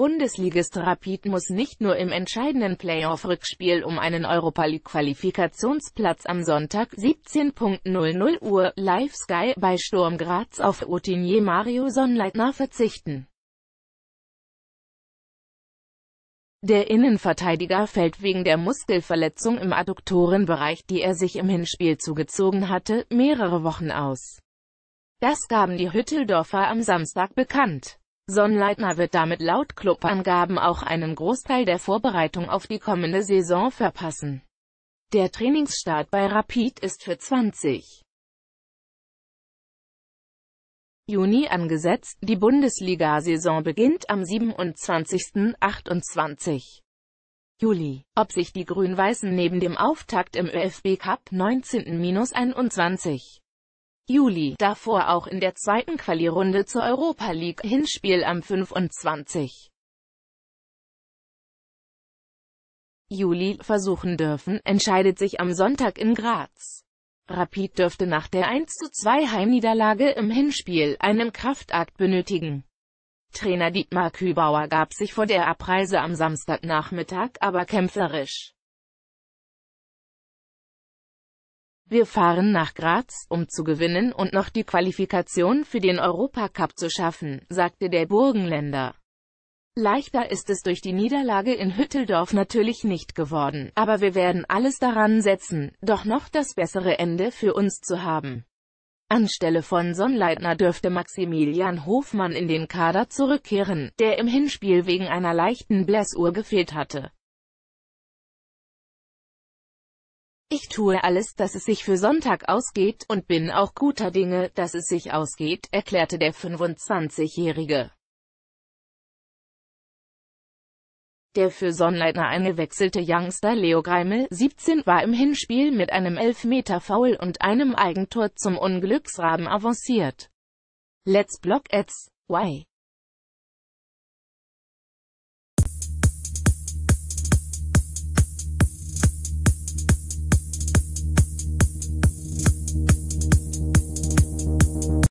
Bundesligist Rapid muss nicht nur im entscheidenden Playoff-Rückspiel um einen Europa League-Qualifikationsplatz am Sonntag 17.00 Uhr live Sky bei Sturm Graz auf Routinier Mario Sonnleitner verzichten. Der Innenverteidiger fällt wegen der Muskelverletzung im Adduktorenbereich, die er sich im Hinspiel zugezogen hatte, mehrere Wochen aus. Das gaben die Hütteldorfer am Samstag bekannt. Sonnleitner wird damit laut Clubangaben auch einen Großteil der Vorbereitung auf die kommende Saison verpassen. Der Trainingsstart bei Rapid ist für 20. Juni angesetzt, die Bundesliga-Saison beginnt am 27. 28. Juli. Ob sich die Grün-Weißen neben dem Auftakt im ÖFB Cup 19-21 Juli, davor auch in der zweiten Quali-Runde zur Europa League Hinspiel am 25. Juli versuchen dürfen, entscheidet sich am Sonntag in Graz. Rapid dürfte nach der 1 zu 2 Heimniederlage im Hinspiel einen Kraftakt benötigen. Trainer Dietmar Kübauer gab sich vor der Abreise am Samstagnachmittag aber kämpferisch. Wir fahren nach Graz, um zu gewinnen und noch die Qualifikation für den Europacup zu schaffen, sagte der Burgenländer. Leichter ist es durch die Niederlage in Hütteldorf natürlich nicht geworden, aber wir werden alles daran setzen, doch noch das bessere Ende für uns zu haben. Anstelle von Sonnleitner dürfte Maximilian Hofmann in den Kader zurückkehren, der im Hinspiel wegen einer leichten Blessur gefehlt hatte. Ich tue alles, dass es sich für Sonntag ausgeht, und bin auch guter Dinge, dass es sich ausgeht, erklärte der 25-Jährige. Der für Sonnleitner eingewechselte Youngster Leo Greimel, 17, war im Hinspiel mit einem Elfmeter-Foul und einem Eigentor zum Unglücksraben avanciert. Let's block ads. Why?